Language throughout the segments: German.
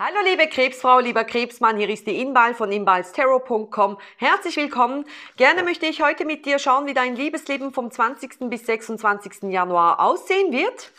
Hallo liebe Krebsfrau, lieber Krebsmann, hier ist die Inbal von inbalsterror.com. Herzlich willkommen. Gerne möchte ich heute mit dir schauen, wie dein Liebesleben vom 20. bis 26. Januar aussehen wird.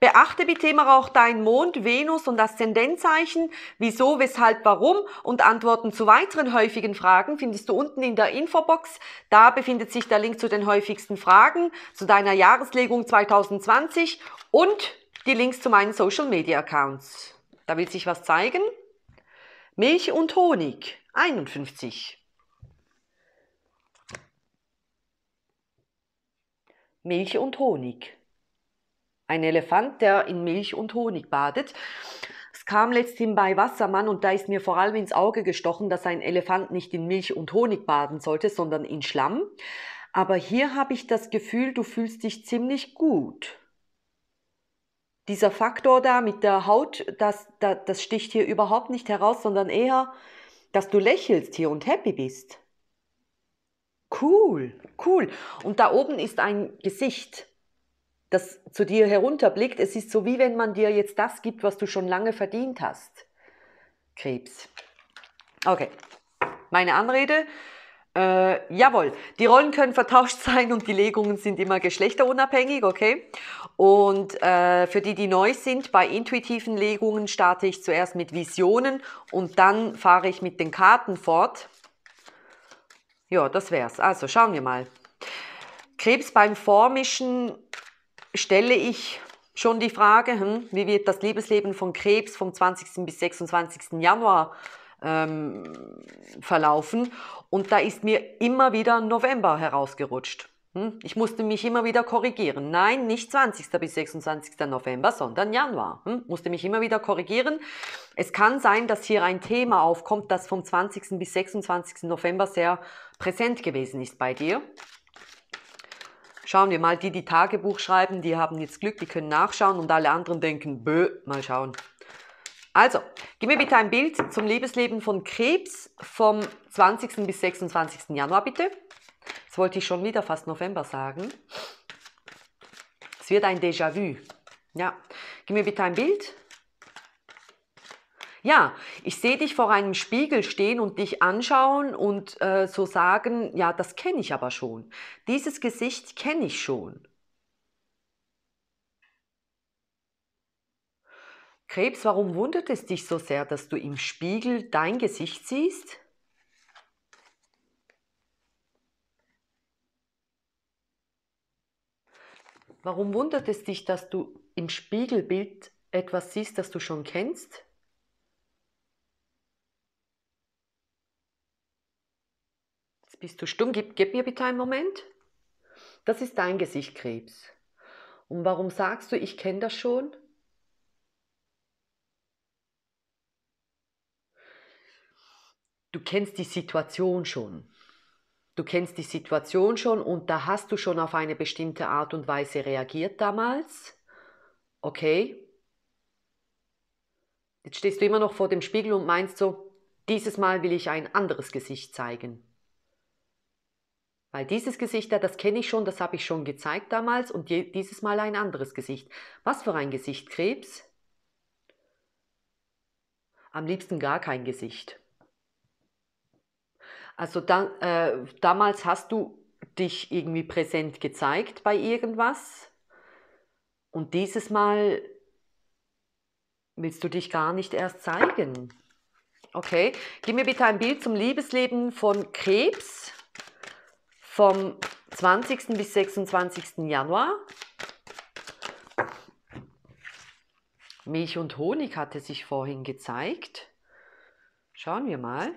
Beachte bitte immer auch dein Mond, Venus und Aszendenzzeichen. wieso, weshalb, warum und Antworten zu weiteren häufigen Fragen findest du unten in der Infobox. Da befindet sich der Link zu den häufigsten Fragen, zu deiner Jahreslegung 2020 und die Links zu meinen Social Media Accounts. Da will sich was zeigen. Milch und Honig, 51. Milch und Honig. Ein Elefant, der in Milch und Honig badet. Es kam letzthin bei Wassermann und da ist mir vor allem ins Auge gestochen, dass ein Elefant nicht in Milch und Honig baden sollte, sondern in Schlamm. Aber hier habe ich das Gefühl, du fühlst dich ziemlich gut dieser Faktor da mit der Haut, das, das, das sticht hier überhaupt nicht heraus, sondern eher, dass du lächelst hier und happy bist. Cool, cool. Und da oben ist ein Gesicht, das zu dir herunterblickt. Es ist so, wie wenn man dir jetzt das gibt, was du schon lange verdient hast. Krebs. Okay, meine Anrede. Äh, jawohl, die Rollen können vertauscht sein und die Legungen sind immer geschlechterunabhängig, okay? Und äh, für die, die neu sind, bei intuitiven Legungen starte ich zuerst mit Visionen und dann fahre ich mit den Karten fort. Ja, das wär's. Also schauen wir mal. Krebs beim Vormischen stelle ich schon die Frage, hm, wie wird das Liebesleben von Krebs vom 20. bis 26. Januar äh, ähm, verlaufen. Und da ist mir immer wieder November herausgerutscht. Hm? Ich musste mich immer wieder korrigieren. Nein, nicht 20. bis 26. November, sondern Januar. Hm? Musste mich immer wieder korrigieren. Es kann sein, dass hier ein Thema aufkommt, das vom 20. bis 26. November sehr präsent gewesen ist bei dir. Schauen wir mal, die, die Tagebuch schreiben, die haben jetzt Glück, die können nachschauen und alle anderen denken, bö, mal schauen. Also, gib mir bitte ein Bild zum Liebesleben von Krebs vom 20. bis 26. Januar, bitte. Das wollte ich schon wieder fast November sagen. Es wird ein Déjà-vu. Ja, gib mir bitte ein Bild. Ja, ich sehe dich vor einem Spiegel stehen und dich anschauen und äh, so sagen, ja, das kenne ich aber schon. Dieses Gesicht kenne ich schon. Krebs, warum wundert es dich so sehr, dass du im Spiegel dein Gesicht siehst? Warum wundert es dich, dass du im Spiegelbild etwas siehst, das du schon kennst? Jetzt bist du stumm. Gib, gib mir bitte einen Moment. Das ist dein Gesicht, Krebs. Und warum sagst du, ich kenne das schon? du kennst die Situation schon. Du kennst die Situation schon und da hast du schon auf eine bestimmte Art und Weise reagiert damals. Okay. Jetzt stehst du immer noch vor dem Spiegel und meinst so, dieses Mal will ich ein anderes Gesicht zeigen. Weil dieses Gesicht da, das kenne ich schon, das habe ich schon gezeigt damals und dieses Mal ein anderes Gesicht. Was für ein Gesicht, Krebs? Am liebsten gar kein Gesicht. Also dann, äh, damals hast du dich irgendwie präsent gezeigt bei irgendwas und dieses Mal willst du dich gar nicht erst zeigen. Okay, gib mir bitte ein Bild zum Liebesleben von Krebs vom 20. bis 26. Januar. Milch und Honig hatte sich vorhin gezeigt. Schauen wir mal.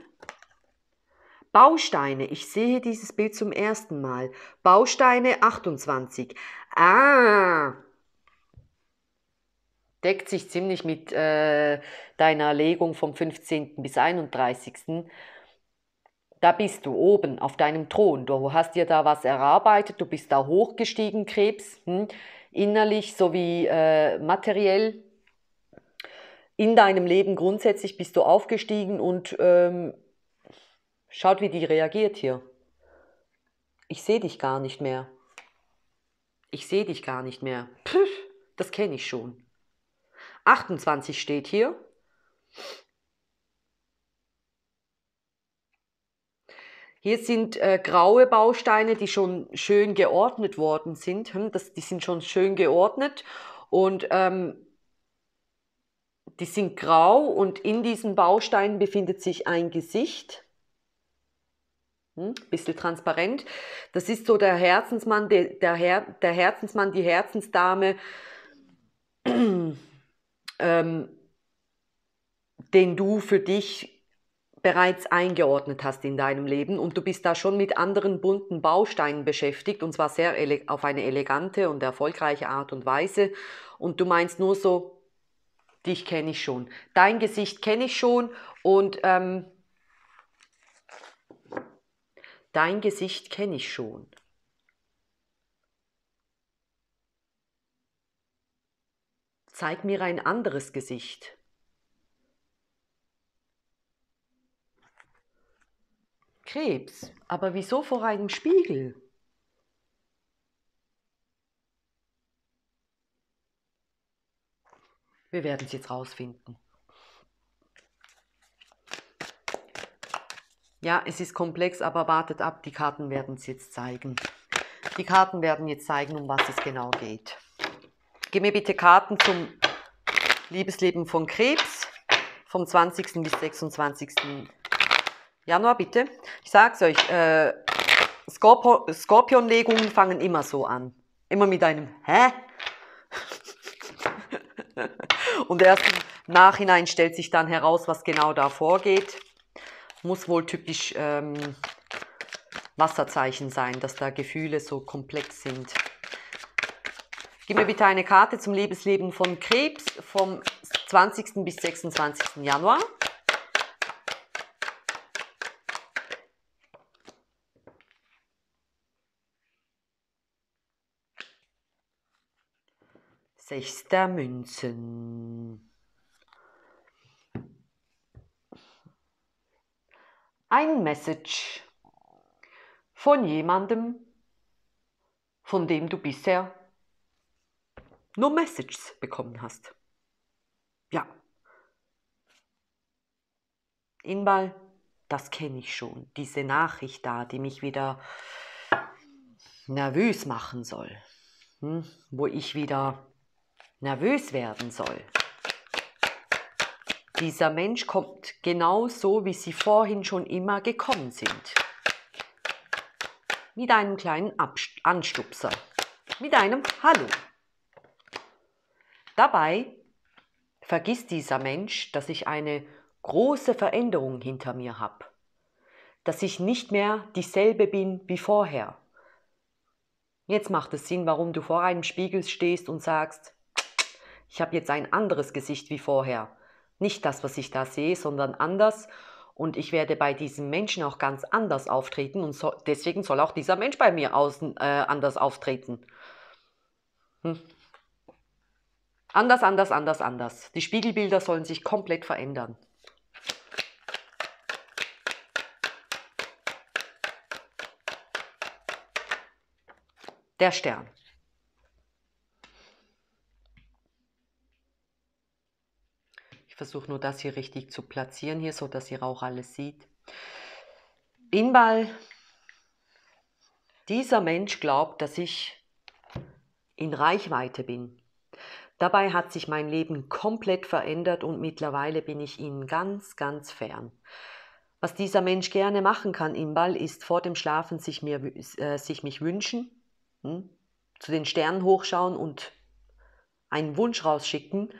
Bausteine. Ich sehe dieses Bild zum ersten Mal. Bausteine 28. Ah, deckt sich ziemlich mit äh, deiner Legung vom 15. bis 31. Da bist du oben auf deinem Thron. Du hast dir da was erarbeitet, du bist da hochgestiegen, Krebs, hm? innerlich sowie äh, materiell. In deinem Leben grundsätzlich bist du aufgestiegen und ähm, Schaut, wie die reagiert hier. Ich sehe dich gar nicht mehr. Ich sehe dich gar nicht mehr. Pff, das kenne ich schon. 28 steht hier. Hier sind äh, graue Bausteine, die schon schön geordnet worden sind. Hm, das, die sind schon schön geordnet und ähm, die sind grau und in diesen Bausteinen befindet sich ein Gesicht. Hm? Bisschen transparent. Das ist so der Herzensmann, der, der, Her der Herzensmann, die Herzensdame, ähm, den du für dich bereits eingeordnet hast in deinem Leben und du bist da schon mit anderen bunten Bausteinen beschäftigt und zwar sehr auf eine elegante und erfolgreiche Art und Weise und du meinst nur so, dich kenne ich schon, dein Gesicht kenne ich schon und ähm, Dein Gesicht kenne ich schon. Zeig mir ein anderes Gesicht. Krebs, aber wieso vor einem Spiegel? Wir werden es jetzt rausfinden. Ja, es ist komplex, aber wartet ab, die Karten werden es jetzt zeigen. Die Karten werden jetzt zeigen, um was es genau geht. Gib mir bitte Karten zum Liebesleben von Krebs vom 20. bis 26. Januar, bitte. Ich sag's euch, äh, Skorp Skorpionlegungen fangen immer so an. Immer mit einem Hä? Und erst im Nachhinein stellt sich dann heraus, was genau da vorgeht muss wohl typisch ähm, Wasserzeichen sein, dass da Gefühle so komplex sind. Gib mir bitte eine Karte zum Lebensleben von Krebs vom 20. bis 26. Januar. Sechster Münzen. ein Message von jemandem, von dem du bisher nur Messages bekommen hast. Ja. Inbal, das kenne ich schon. Diese Nachricht da, die mich wieder nervös machen soll. Hm? Wo ich wieder nervös werden soll. Dieser Mensch kommt genau so, wie sie vorhin schon immer gekommen sind. Mit einem kleinen Anstupser. Mit einem Hallo. Dabei vergisst dieser Mensch, dass ich eine große Veränderung hinter mir habe. Dass ich nicht mehr dieselbe bin wie vorher. Jetzt macht es Sinn, warum du vor einem Spiegel stehst und sagst, ich habe jetzt ein anderes Gesicht wie vorher. Nicht das, was ich da sehe, sondern anders. Und ich werde bei diesem Menschen auch ganz anders auftreten. Und so, deswegen soll auch dieser Mensch bei mir außen, äh, anders auftreten. Hm. Anders, anders, anders, anders. Die Spiegelbilder sollen sich komplett verändern. Der Stern. Ich versuche nur das hier richtig zu platzieren hier, so dass ihr auch alles sieht. Inbal, dieser Mensch glaubt, dass ich in Reichweite bin. Dabei hat sich mein Leben komplett verändert und mittlerweile bin ich ihnen ganz, ganz fern. Was dieser Mensch gerne machen kann, Imbal, ist vor dem Schlafen sich, mir, äh, sich mich wünschen, hm? zu den Sternen hochschauen und einen Wunsch rausschicken,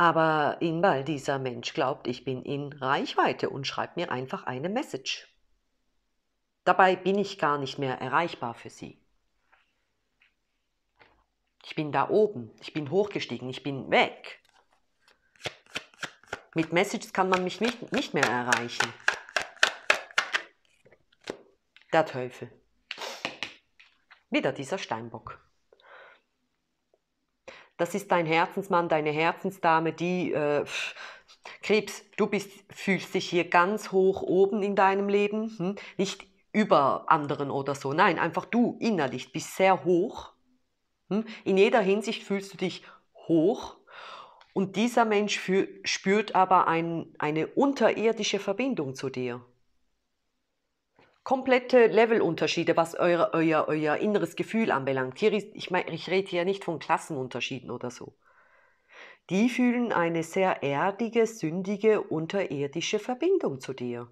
aber Inbal, dieser Mensch glaubt, ich bin in Reichweite und schreibt mir einfach eine Message. Dabei bin ich gar nicht mehr erreichbar für sie. Ich bin da oben, ich bin hochgestiegen, ich bin weg. Mit Messages kann man mich nicht, nicht mehr erreichen. Der Teufel. Wieder dieser Steinbock das ist dein Herzensmann, deine Herzensdame, die äh, Krebs, du bist, fühlst dich hier ganz hoch oben in deinem Leben, hm? nicht über anderen oder so, nein, einfach du innerlich bist sehr hoch. Hm? In jeder Hinsicht fühlst du dich hoch und dieser Mensch für, spürt aber ein, eine unterirdische Verbindung zu dir komplette Levelunterschiede, was eure, euer, euer inneres Gefühl anbelangt. Hier ist, ich, mein, ich rede hier nicht von Klassenunterschieden oder so. Die fühlen eine sehr erdige, sündige, unterirdische Verbindung zu dir.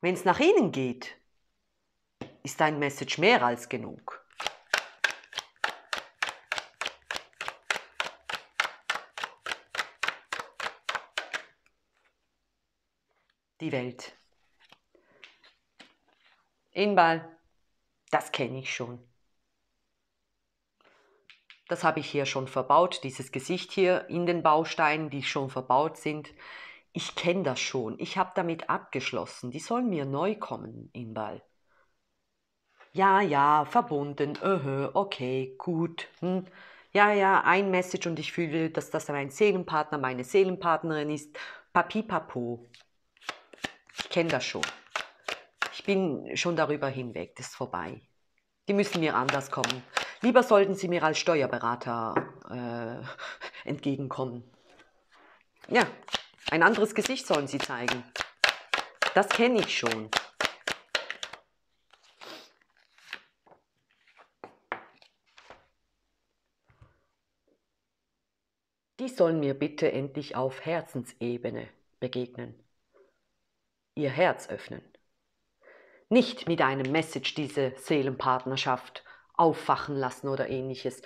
Wenn es nach innen geht, ist dein Message mehr als genug. Die Welt. Inbal, das kenne ich schon. Das habe ich hier schon verbaut, dieses Gesicht hier in den Bausteinen, die schon verbaut sind. Ich kenne das schon, ich habe damit abgeschlossen. Die sollen mir neu kommen, Inbal. Ja, ja, verbunden, öhö, okay, gut. Hm. Ja, ja, ein Message und ich fühle, dass das mein Seelenpartner, meine Seelenpartnerin ist. Papi, papo. Ich kenne das schon. Ich bin schon darüber hinweg, das ist vorbei. Die müssen mir anders kommen. Lieber sollten sie mir als Steuerberater äh, entgegenkommen. Ja, ein anderes Gesicht sollen sie zeigen. Das kenne ich schon. Die sollen mir bitte endlich auf Herzensebene begegnen. Ihr Herz öffnen nicht mit einem Message diese Seelenpartnerschaft aufwachen lassen oder ähnliches.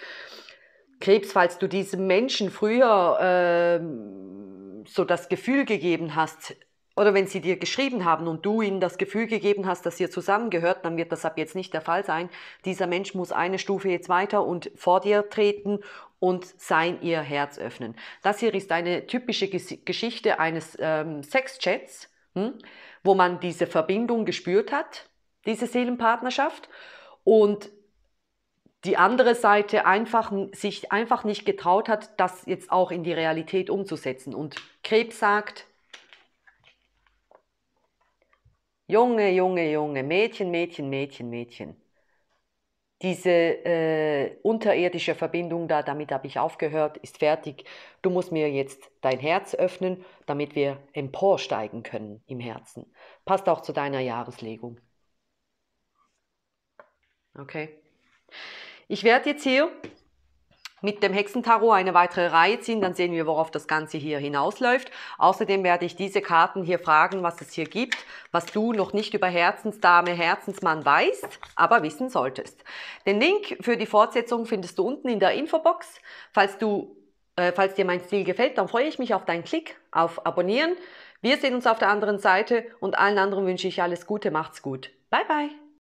Krebs, falls du diesem Menschen früher äh, so das Gefühl gegeben hast, oder wenn sie dir geschrieben haben und du ihnen das Gefühl gegeben hast, dass ihr zusammengehört, dann wird das ab jetzt nicht der Fall sein. Dieser Mensch muss eine Stufe jetzt weiter und vor dir treten und sein ihr Herz öffnen. Das hier ist eine typische Geschichte eines ähm, Sexchats wo man diese Verbindung gespürt hat, diese Seelenpartnerschaft. Und die andere Seite einfach, sich einfach nicht getraut hat, das jetzt auch in die Realität umzusetzen. Und Krebs sagt, Junge, Junge, Junge, Mädchen, Mädchen, Mädchen, Mädchen diese äh, unterirdische Verbindung da, damit habe ich aufgehört, ist fertig. Du musst mir jetzt dein Herz öffnen, damit wir emporsteigen können im Herzen. Passt auch zu deiner Jahreslegung. Okay. Ich werde jetzt hier mit dem Hexentarot eine weitere Reihe ziehen, dann sehen wir, worauf das Ganze hier hinausläuft. Außerdem werde ich diese Karten hier fragen, was es hier gibt, was du noch nicht über Herzensdame, Herzensmann weißt, aber wissen solltest. Den Link für die Fortsetzung findest du unten in der Infobox. Falls, du, äh, falls dir mein Stil gefällt, dann freue ich mich auf deinen Klick auf Abonnieren. Wir sehen uns auf der anderen Seite und allen anderen wünsche ich alles Gute, macht's gut. Bye, bye.